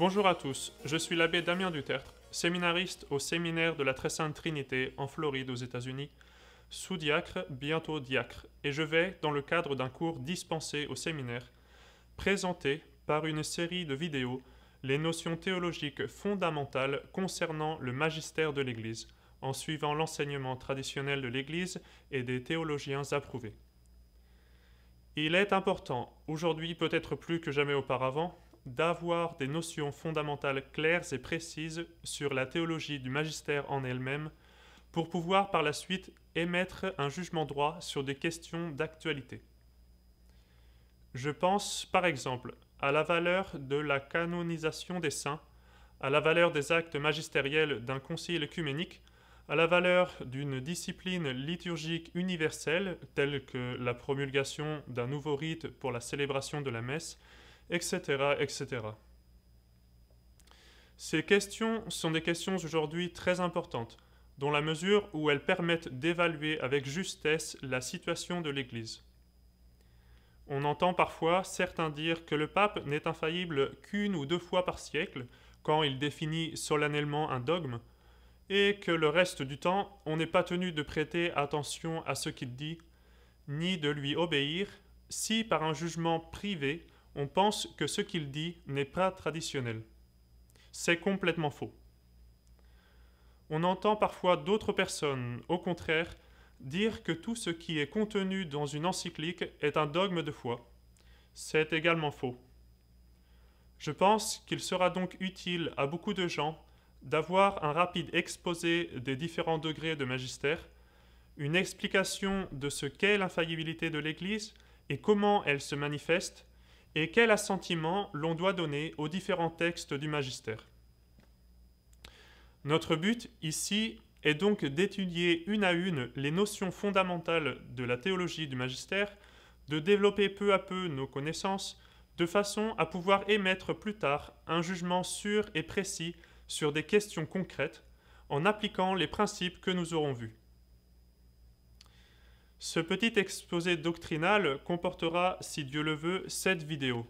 Bonjour à tous, je suis l'abbé Damien Dutertre, séminariste au séminaire de la Très Sainte Trinité en Floride aux États-Unis, sous-diacre, bientôt diacre, et je vais, dans le cadre d'un cours dispensé au séminaire, présenter, par une série de vidéos, les notions théologiques fondamentales concernant le magistère de l'Église, en suivant l'enseignement traditionnel de l'Église et des théologiens approuvés. Il est important, aujourd'hui peut-être plus que jamais auparavant, d'avoir des notions fondamentales claires et précises sur la théologie du magistère en elle-même, pour pouvoir par la suite émettre un jugement droit sur des questions d'actualité. Je pense par exemple à la valeur de la canonisation des saints, à la valeur des actes magistériels d'un concile œcuménique, à la valeur d'une discipline liturgique universelle telle que la promulgation d'un nouveau rite pour la célébration de la messe, etc. etc. Ces questions sont des questions aujourd'hui très importantes, dans la mesure où elles permettent d'évaluer avec justesse la situation de l'Église. On entend parfois certains dire que le pape n'est infaillible qu'une ou deux fois par siècle, quand il définit solennellement un dogme, et que le reste du temps, on n'est pas tenu de prêter attention à ce qu'il dit, ni de lui obéir, si par un jugement privé on pense que ce qu'il dit n'est pas traditionnel. C'est complètement faux. On entend parfois d'autres personnes, au contraire, dire que tout ce qui est contenu dans une encyclique est un dogme de foi. C'est également faux. Je pense qu'il sera donc utile à beaucoup de gens d'avoir un rapide exposé des différents degrés de magistère, une explication de ce qu'est l'infaillibilité de l'Église et comment elle se manifeste, et quel assentiment l'on doit donner aux différents textes du magistère. Notre but ici est donc d'étudier une à une les notions fondamentales de la théologie du magistère, de développer peu à peu nos connaissances, de façon à pouvoir émettre plus tard un jugement sûr et précis sur des questions concrètes, en appliquant les principes que nous aurons vus. Ce petit exposé doctrinal comportera, si Dieu le veut, sept vidéos.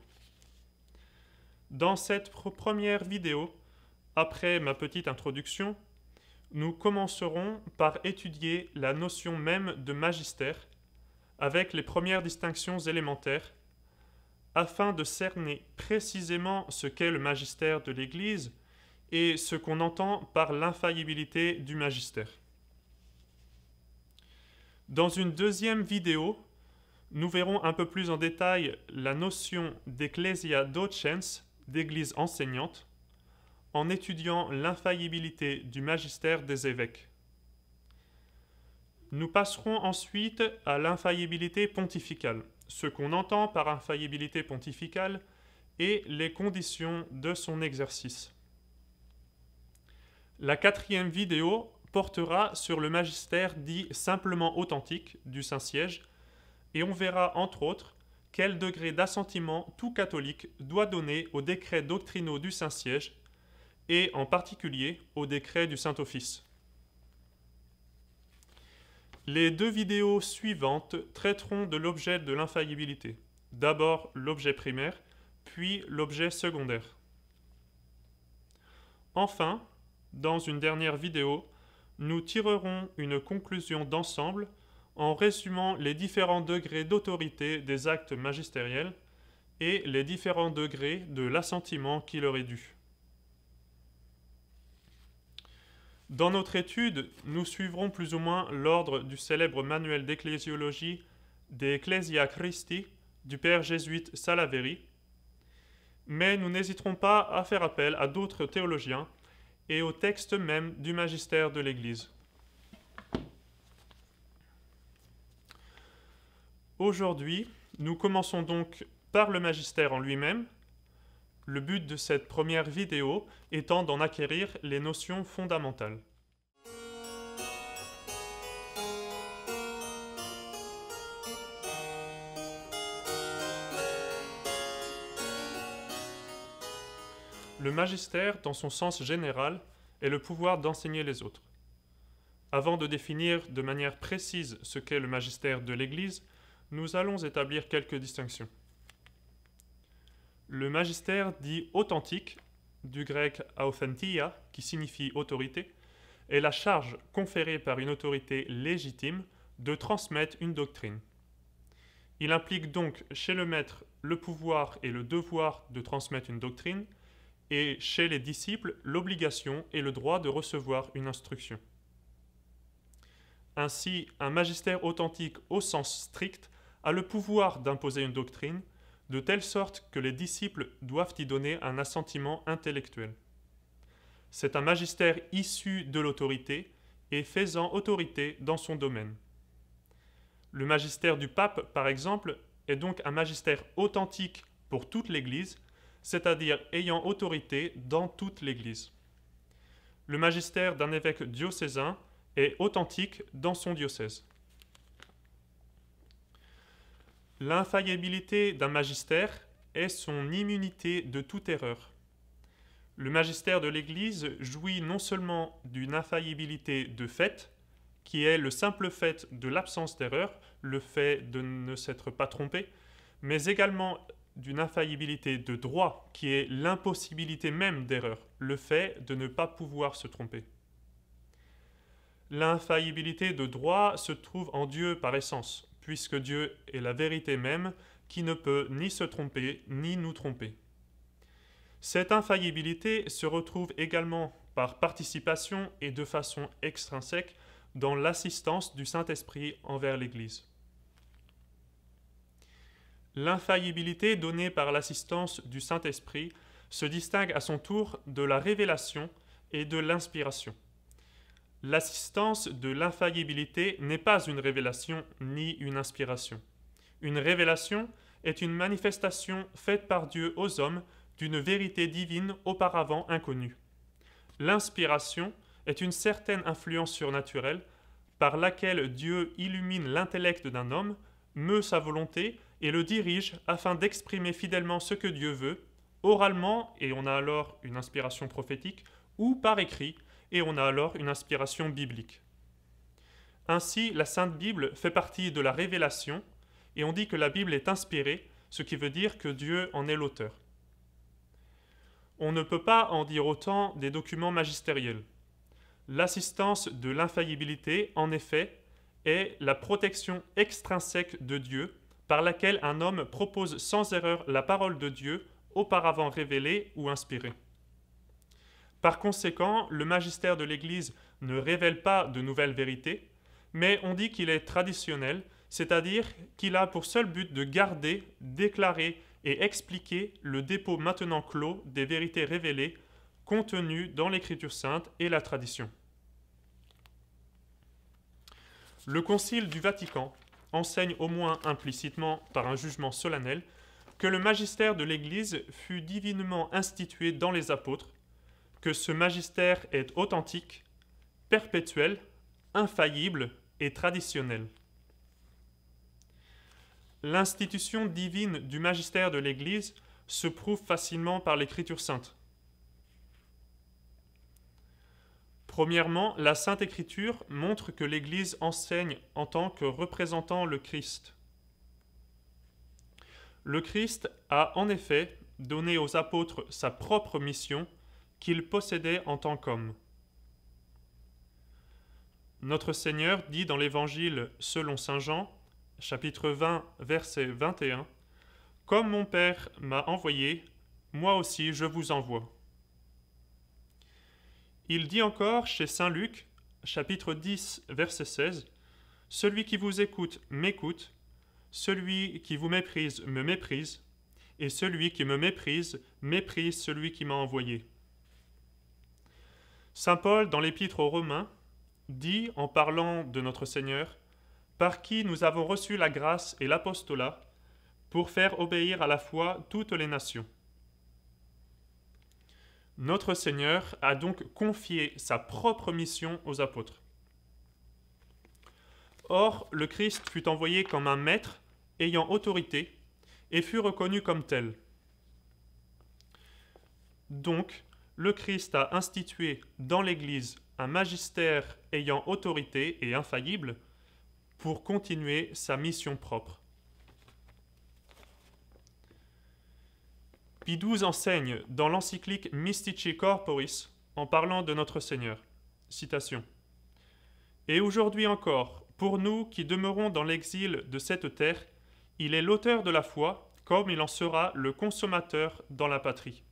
Dans cette première vidéo, après ma petite introduction, nous commencerons par étudier la notion même de magistère, avec les premières distinctions élémentaires, afin de cerner précisément ce qu'est le magistère de l'Église et ce qu'on entend par l'infaillibilité du magistère. Dans une deuxième vidéo, nous verrons un peu plus en détail la notion d'ecclesia docens, d'église enseignante, en étudiant l'infaillibilité du magistère des évêques. Nous passerons ensuite à l'infaillibilité pontificale, ce qu'on entend par infaillibilité pontificale et les conditions de son exercice. La quatrième vidéo portera sur le magistère dit simplement authentique du Saint-Siège, et on verra entre autres quel degré d'assentiment tout catholique doit donner aux décrets doctrinaux du Saint-Siège, et en particulier aux décrets du Saint-Office. Les deux vidéos suivantes traiteront de l'objet de l'infaillibilité. D'abord l'objet primaire, puis l'objet secondaire. Enfin, dans une dernière vidéo, nous tirerons une conclusion d'ensemble en résumant les différents degrés d'autorité des actes magistériels et les différents degrés de l'assentiment qui leur est dû. Dans notre étude, nous suivrons plus ou moins l'ordre du célèbre manuel d'ecclésiologie d'Ecclesia Christi du père jésuite Salaveri, mais nous n'hésiterons pas à faire appel à d'autres théologiens et au texte même du magistère de l'Église. Aujourd'hui, nous commençons donc par le magistère en lui-même, le but de cette première vidéo étant d'en acquérir les notions fondamentales. Le magistère, dans son sens général, est le pouvoir d'enseigner les autres. Avant de définir de manière précise ce qu'est le magistère de l'Église, nous allons établir quelques distinctions. Le magistère dit authentique, du grec authentia, qui signifie autorité, est la charge conférée par une autorité légitime de transmettre une doctrine. Il implique donc chez le maître le pouvoir et le devoir de transmettre une doctrine, et chez les disciples l'obligation et le droit de recevoir une instruction. Ainsi, un magistère authentique au sens strict a le pouvoir d'imposer une doctrine, de telle sorte que les disciples doivent y donner un assentiment intellectuel. C'est un magistère issu de l'autorité et faisant autorité dans son domaine. Le magistère du pape, par exemple, est donc un magistère authentique pour toute l'Église, c'est-à-dire ayant autorité dans toute l'Église. Le magistère d'un évêque diocésain est authentique dans son diocèse. L'infaillibilité d'un magistère est son immunité de toute erreur. Le magistère de l'Église jouit non seulement d'une infaillibilité de fait, qui est le simple fait de l'absence d'erreur, le fait de ne s'être pas trompé, mais également d'une infaillibilité de droit qui est l'impossibilité même d'erreur, le fait de ne pas pouvoir se tromper. L'infaillibilité de droit se trouve en Dieu par essence, puisque Dieu est la vérité même qui ne peut ni se tromper ni nous tromper. Cette infaillibilité se retrouve également par participation et de façon extrinsèque dans l'assistance du Saint-Esprit envers l'Église. L'infaillibilité donnée par l'assistance du Saint-Esprit se distingue à son tour de la révélation et de l'inspiration. L'assistance de l'infaillibilité n'est pas une révélation ni une inspiration. Une révélation est une manifestation faite par Dieu aux hommes d'une vérité divine auparavant inconnue. L'inspiration est une certaine influence surnaturelle par laquelle Dieu illumine l'intellect d'un homme, meut sa volonté et le dirige afin d'exprimer fidèlement ce que Dieu veut, oralement, et on a alors une inspiration prophétique, ou par écrit, et on a alors une inspiration biblique. Ainsi, la Sainte Bible fait partie de la révélation, et on dit que la Bible est inspirée, ce qui veut dire que Dieu en est l'auteur. On ne peut pas en dire autant des documents magistériels. L'assistance de l'infaillibilité, en effet, est la protection extrinsèque de Dieu par laquelle un homme propose sans erreur la parole de Dieu auparavant révélée ou inspirée. Par conséquent, le magistère de l'Église ne révèle pas de nouvelles vérités, mais on dit qu'il est traditionnel, c'est-à-dire qu'il a pour seul but de garder, déclarer et expliquer le dépôt maintenant clos des vérités révélées contenues dans l'Écriture sainte et la tradition. Le Concile du Vatican enseigne au moins implicitement par un jugement solennel que le magistère de l'Église fut divinement institué dans les apôtres, que ce magistère est authentique, perpétuel, infaillible et traditionnel. L'institution divine du magistère de l'Église se prouve facilement par l'Écriture sainte. Premièrement, la Sainte Écriture montre que l'Église enseigne en tant que représentant le Christ. Le Christ a en effet donné aux apôtres sa propre mission qu'il possédait en tant qu'homme. Notre Seigneur dit dans l'Évangile selon Saint Jean, chapitre 20, verset 21, Comme mon Père m'a envoyé, moi aussi je vous envoie. Il dit encore chez Saint Luc, chapitre 10, verset 16, Celui qui vous écoute m'écoute, celui qui vous méprise me méprise, et celui qui me méprise méprise celui qui m'a envoyé. Saint Paul, dans l'épître aux Romains, dit, en parlant de notre Seigneur, par qui nous avons reçu la grâce et l'apostolat, pour faire obéir à la foi toutes les nations. Notre Seigneur a donc confié sa propre mission aux apôtres. Or, le Christ fut envoyé comme un maître ayant autorité et fut reconnu comme tel. Donc, le Christ a institué dans l'Église un magistère ayant autorité et infaillible pour continuer sa mission propre. XII enseigne dans l'encyclique Mystici Corporis en parlant de notre Seigneur. Citation. Et aujourd'hui encore, pour nous qui demeurons dans l'exil de cette terre, il est l'auteur de la foi, comme il en sera le consommateur dans la patrie.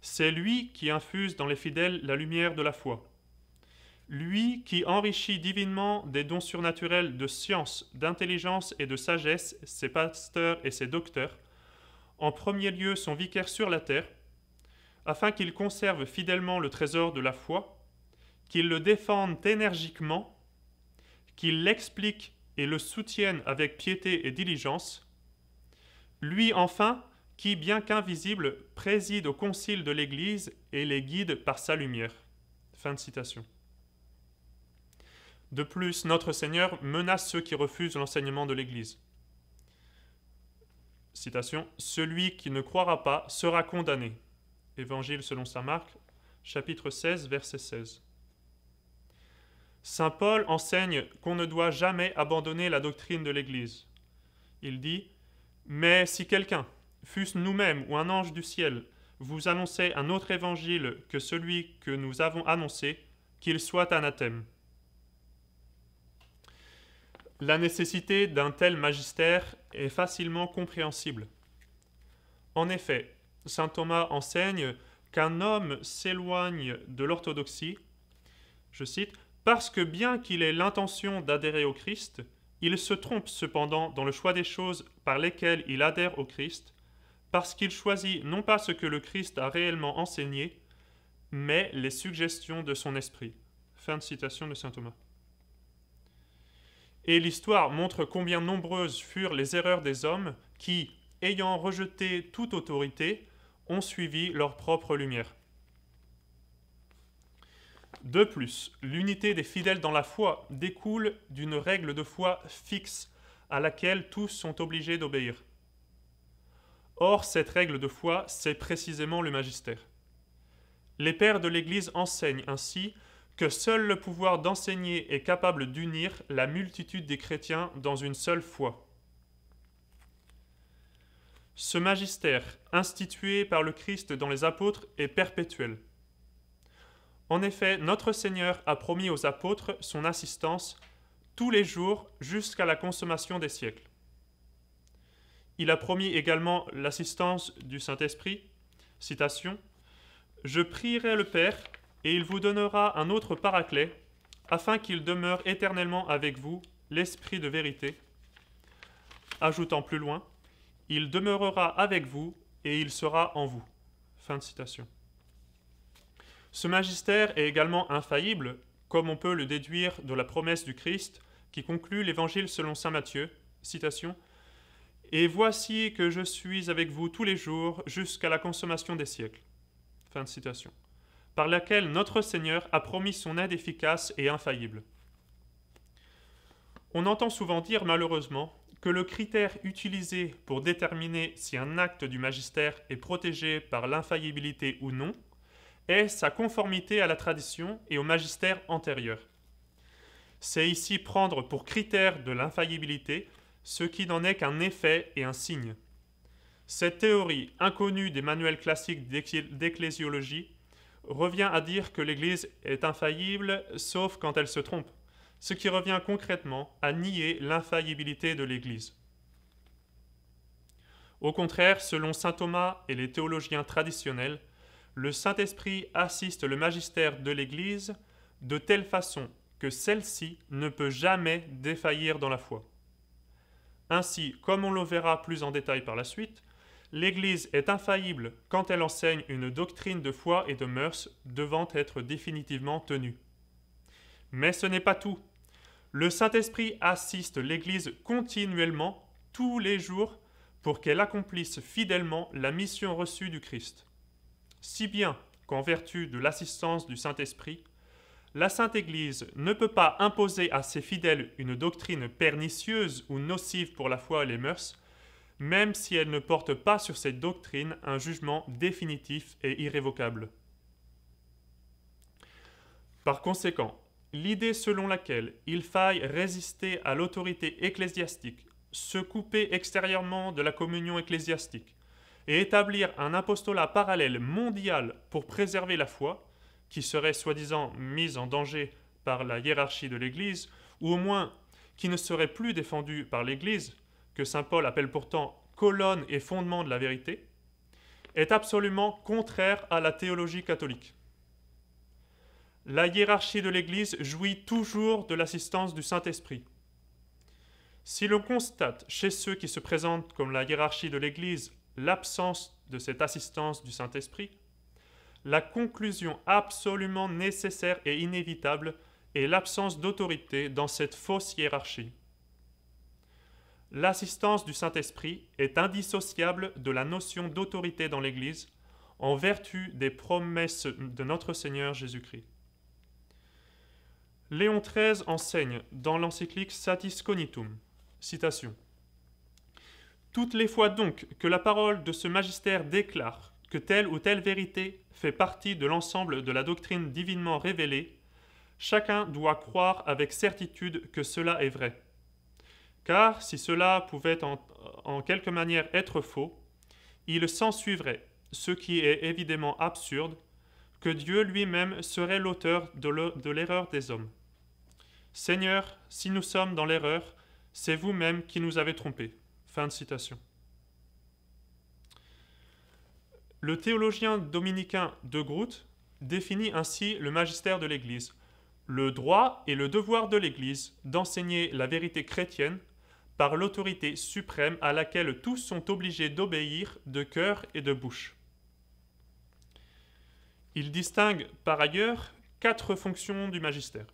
C'est lui qui infuse dans les fidèles la lumière de la foi. Lui qui enrichit divinement des dons surnaturels de science, d'intelligence et de sagesse ses pasteurs et ses docteurs, en premier lieu son vicaire sur la terre, afin qu'il conserve fidèlement le trésor de la foi, qu'il le défende énergiquement, qu'il l'explique et le soutienne avec piété et diligence, lui enfin qui, bien qu'invisible, préside au concile de l'Église et les guide par sa lumière. De plus, notre Seigneur menace ceux qui refusent l'enseignement de l'Église citation, Celui qui ne croira pas sera condamné. Évangile selon saint Marc, chapitre 16, verset 16. Saint Paul enseigne qu'on ne doit jamais abandonner la doctrine de l'Église. Il dit Mais si quelqu'un, fût-ce nous-mêmes ou un ange du ciel, vous annonçait un autre évangile que celui que nous avons annoncé, qu'il soit anathème. La nécessité d'un tel magistère est facilement compréhensible. En effet, Saint Thomas enseigne qu'un homme s'éloigne de l'orthodoxie, je cite, parce que bien qu'il ait l'intention d'adhérer au Christ, il se trompe cependant dans le choix des choses par lesquelles il adhère au Christ, parce qu'il choisit non pas ce que le Christ a réellement enseigné, mais les suggestions de son esprit. Fin de citation de Saint Thomas. Et l'histoire montre combien nombreuses furent les erreurs des hommes qui, ayant rejeté toute autorité, ont suivi leur propre lumière. De plus, l'unité des fidèles dans la foi découle d'une règle de foi fixe à laquelle tous sont obligés d'obéir. Or, cette règle de foi, c'est précisément le magistère. Les pères de l'Église enseignent ainsi que seul le pouvoir d'enseigner est capable d'unir la multitude des chrétiens dans une seule foi. Ce magistère, institué par le Christ dans les apôtres, est perpétuel. En effet, notre Seigneur a promis aux apôtres son assistance tous les jours jusqu'à la consommation des siècles. Il a promis également l'assistance du Saint-Esprit. Citation Je prierai le Père et il vous donnera un autre paraclet, afin qu'il demeure éternellement avec vous, l'Esprit de vérité. Ajoutant plus loin, il demeurera avec vous et il sera en vous. Fin de citation. Ce magistère est également infaillible, comme on peut le déduire de la promesse du Christ qui conclut l'évangile selon saint Matthieu. Citation. Et voici que je suis avec vous tous les jours jusqu'à la consommation des siècles. Fin de citation par laquelle notre Seigneur a promis son aide efficace et infaillible. On entend souvent dire malheureusement que le critère utilisé pour déterminer si un acte du magistère est protégé par l'infaillibilité ou non est sa conformité à la tradition et au magistère antérieur. C'est ici prendre pour critère de l'infaillibilité ce qui n'en est qu'un effet et un signe. Cette théorie inconnue des manuels classiques d'ecclésiologie revient à dire que l'Église est infaillible sauf quand elle se trompe, ce qui revient concrètement à nier l'infaillibilité de l'Église. Au contraire, selon Saint Thomas et les théologiens traditionnels, le Saint-Esprit assiste le magistère de l'Église de telle façon que celle-ci ne peut jamais défaillir dans la foi. Ainsi, comme on le verra plus en détail par la suite, L'Église est infaillible quand elle enseigne une doctrine de foi et de mœurs devant être définitivement tenue. Mais ce n'est pas tout. Le Saint-Esprit assiste l'Église continuellement, tous les jours, pour qu'elle accomplisse fidèlement la mission reçue du Christ. Si bien qu'en vertu de l'assistance du Saint-Esprit, la Sainte Église ne peut pas imposer à ses fidèles une doctrine pernicieuse ou nocive pour la foi et les mœurs, même si elle ne porte pas sur cette doctrine un jugement définitif et irrévocable. Par conséquent, l'idée selon laquelle il faille résister à l'autorité ecclésiastique, se couper extérieurement de la communion ecclésiastique, et établir un apostolat parallèle mondial pour préserver la foi, qui serait soi-disant mise en danger par la hiérarchie de l'Église, ou au moins qui ne serait plus défendue par l'Église, que Saint Paul appelle pourtant colonne et fondement de la vérité, est absolument contraire à la théologie catholique. La hiérarchie de l'Église jouit toujours de l'assistance du Saint-Esprit. Si l'on constate chez ceux qui se présentent comme la hiérarchie de l'Église l'absence de cette assistance du Saint-Esprit, la conclusion absolument nécessaire et inévitable est l'absence d'autorité dans cette fausse hiérarchie l'assistance du Saint-Esprit est indissociable de la notion d'autorité dans l'Église en vertu des promesses de notre Seigneur Jésus-Christ. Léon XIII enseigne dans l'encyclique Satis Conitum, citation, Toutes les fois donc que la parole de ce magistère déclare que telle ou telle vérité fait partie de l'ensemble de la doctrine divinement révélée, chacun doit croire avec certitude que cela est vrai car si cela pouvait en, quelque manière être faux, il s'ensuivrait, ce qui est évidemment absurde, que Dieu lui-même serait l'auteur de l'erreur des hommes. Seigneur, si nous sommes dans l'erreur, c'est vous-même qui nous avez trompés. Fin de citation. Le théologien dominicain De Groot définit ainsi le magistère de l'Église, le droit et le devoir de l'Église d'enseigner la vérité chrétienne par l'autorité suprême à laquelle tous sont obligés d'obéir de cœur et de bouche. Il distingue par ailleurs quatre fonctions du magistère.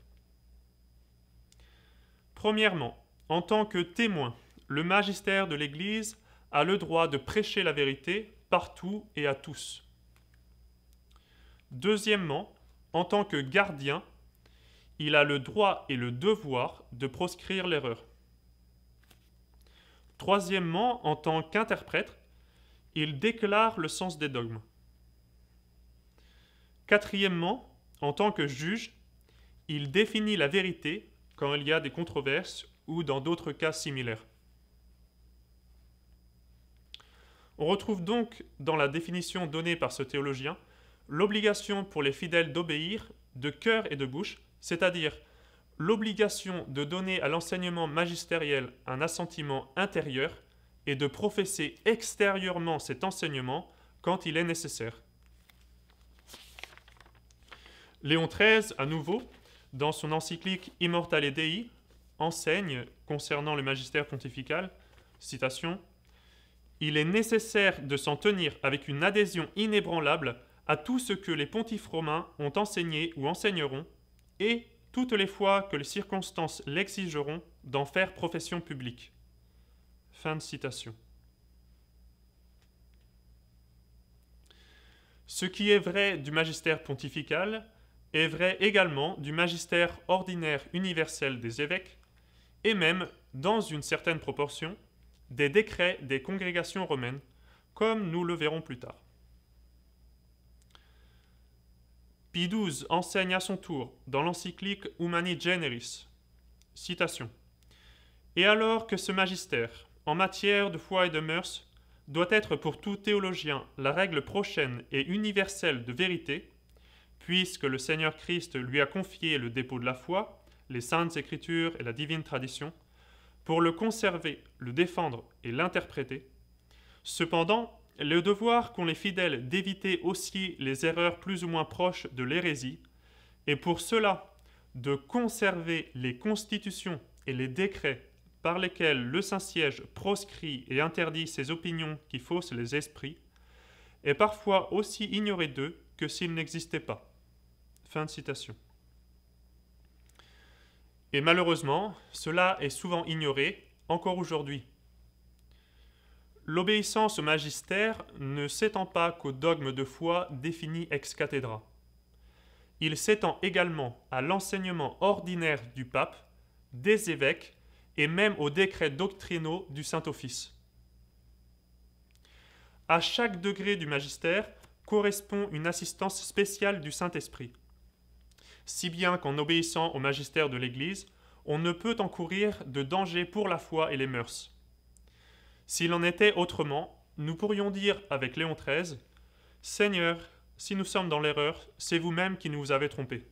Premièrement, en tant que témoin, le magistère de l'Église a le droit de prêcher la vérité partout et à tous. Deuxièmement, en tant que gardien, il a le droit et le devoir de proscrire l'erreur. Troisièmement, en tant qu'interprète, il déclare le sens des dogmes. Quatrièmement, en tant que juge, il définit la vérité quand il y a des controverses ou dans d'autres cas similaires. On retrouve donc dans la définition donnée par ce théologien l'obligation pour les fidèles d'obéir de cœur et de bouche, c'est-à-dire l'obligation de donner à l'enseignement magistériel un assentiment intérieur et de professer extérieurement cet enseignement quand il est nécessaire. Léon XIII, à nouveau, dans son encyclique Immortale Dei, enseigne concernant le magistère pontifical, citation, Il est nécessaire de s'en tenir avec une adhésion inébranlable à tout ce que les pontifes romains ont enseigné ou enseigneront, et toutes les fois que les circonstances l'exigeront, d'en faire profession publique. Fin de citation. Ce qui est vrai du magistère pontifical est vrai également du magistère ordinaire universel des évêques, et même, dans une certaine proportion, des décrets des congrégations romaines, comme nous le verrons plus tard. Pie XII enseigne à son tour dans l'encyclique Humani Generis. Citation. Et alors que ce magistère, en matière de foi et de mœurs, doit être pour tout théologien la règle prochaine et universelle de vérité, puisque le Seigneur Christ lui a confié le dépôt de la foi, les saintes écritures et la divine tradition, pour le conserver, le défendre et l'interpréter. Cependant, le devoir qu'ont les fidèles d'éviter aussi les erreurs plus ou moins proches de l'hérésie, et pour cela de conserver les constitutions et les décrets par lesquels le Saint-Siège proscrit et interdit ces opinions qui faussent les esprits, est parfois aussi ignoré d'eux que s'ils n'existaient pas. Fin de citation. Et malheureusement, cela est souvent ignoré encore aujourd'hui L'obéissance au magistère ne s'étend pas qu'au dogme de foi défini ex cathedra. Il s'étend également à l'enseignement ordinaire du pape, des évêques et même aux décrets doctrinaux du Saint-Office. À chaque degré du magistère correspond une assistance spéciale du Saint-Esprit. Si bien qu'en obéissant au magistère de l'Église, on ne peut encourir de danger pour la foi et les mœurs. S'il en était autrement, nous pourrions dire avec Léon XIII Seigneur, si nous sommes dans l'erreur, c'est vous-même qui nous avez trompés.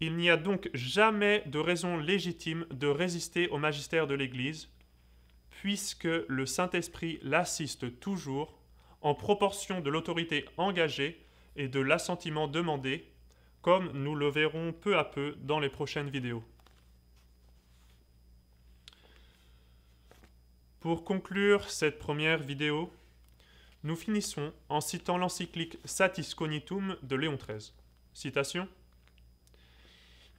Il n'y a donc jamais de raison légitime de résister au magistère de l'Église, puisque le Saint-Esprit l'assiste toujours, en proportion de l'autorité engagée et de l'assentiment demandé, comme nous le verrons peu à peu dans les prochaines vidéos. Pour conclure cette première vidéo, nous finissons en citant l'encyclique Satis Cognitum de Léon XIII. Citation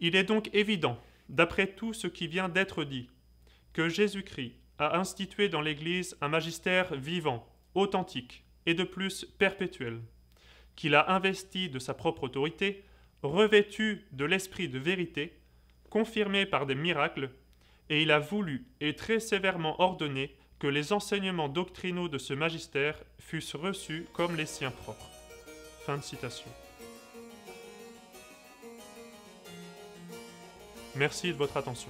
Il est donc évident, d'après tout ce qui vient d'être dit, que Jésus-Christ a institué dans l'Église un magistère vivant, authentique et de plus perpétuel, qu'il a investi de sa propre autorité, revêtu de l'esprit de vérité, confirmé par des miracles et il a voulu et très sévèrement ordonné que les enseignements doctrinaux de ce magistère fussent reçus comme les siens propres. Fin de citation. Merci de votre attention.